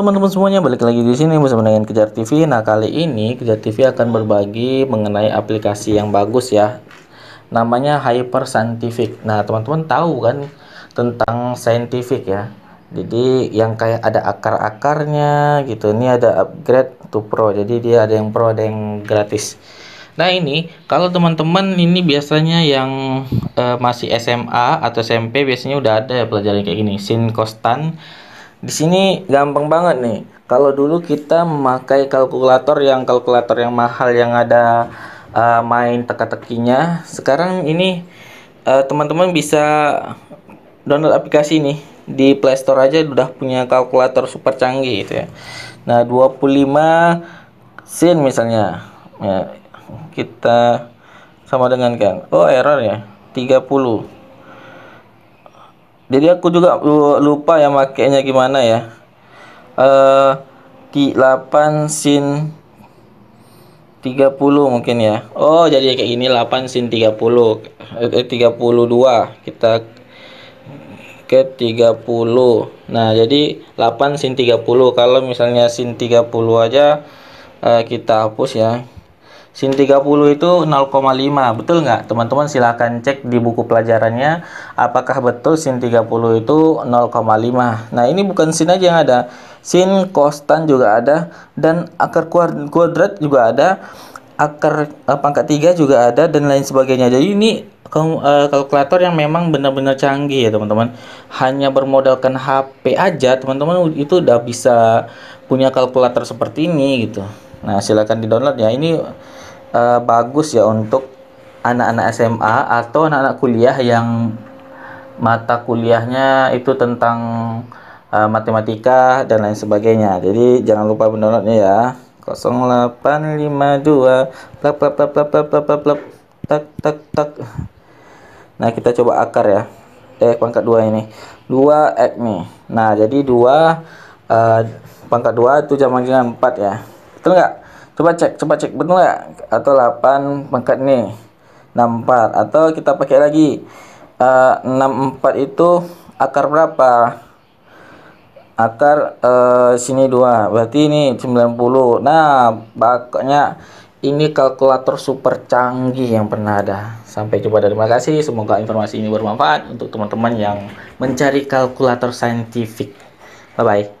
teman-teman semuanya balik lagi di sini bersama dengan Kejar TV. Nah kali ini Kejar TV akan berbagi mengenai aplikasi yang bagus ya, namanya Hyper Scientific. Nah teman-teman tahu kan tentang scientific ya. Jadi yang kayak ada akar-akarnya gitu. Ini ada upgrade to pro. Jadi dia ada yang pro ada yang gratis. Nah ini kalau teman-teman ini biasanya yang eh, masih SMA atau SMP biasanya udah ada ya pelajaran kayak gini. Sin kostan di sini gampang banget nih. Kalau dulu kita memakai kalkulator yang kalkulator yang mahal yang ada uh, main teka-tekinya, sekarang ini eh, teman-teman uh, bisa download aplikasi ini di playstore aja udah punya kalkulator super canggih gitu ya. Nah, 25 sin misalnya. Ya, kita sama dengan kan. Oh, error ya. 30 jadi aku juga lupa ya makainya gimana ya eh uh, 8 sin 30 mungkin ya Oh jadi kayak gini 8 sin 30 eh, 32 eh, kita ke 30 nah jadi 8 sin 30 kalau misalnya sin 30 aja eh, kita hapus ya Sin 30 itu 0,5, betul nggak? Teman-teman silahkan cek di buku pelajarannya apakah betul sin 30 itu 0,5. Nah ini bukan sin aja yang ada, sin kostan juga ada, dan akar kuadrat juga ada, akar eh, pangkat 3 juga ada, dan lain sebagainya. Jadi ini eh, kalkulator yang memang benar-benar canggih ya teman-teman hanya bermodalkan HP aja teman-teman itu udah bisa punya kalkulator seperti ini gitu Nah, silakan di-download ya. Ini uh, bagus ya untuk anak-anak SMA atau anak-anak kuliah yang mata kuliahnya itu tentang uh, matematika dan lain sebagainya. Jadi jangan lupa mendownloadnya ya. 0852 plak plak plak plak plak plak plak, plak tak tak tak. Nah, kita coba akar ya. Eh, pangkat 2 ini. 2 x nih. Nah, jadi 2 uh, pangkat 2 itu sama dengan 4 ya betul nggak coba cek coba cek betul nggak atau 8 pangkat nih 64 atau kita pakai lagi uh, eh, 64 itu akar berapa akar uh, sini 2 berarti ini 90 nah pokoknya ini kalkulator super canggih yang pernah ada. Sampai jumpa dan terima kasih. Semoga informasi ini bermanfaat untuk teman-teman yang mencari kalkulator saintifik. Bye-bye.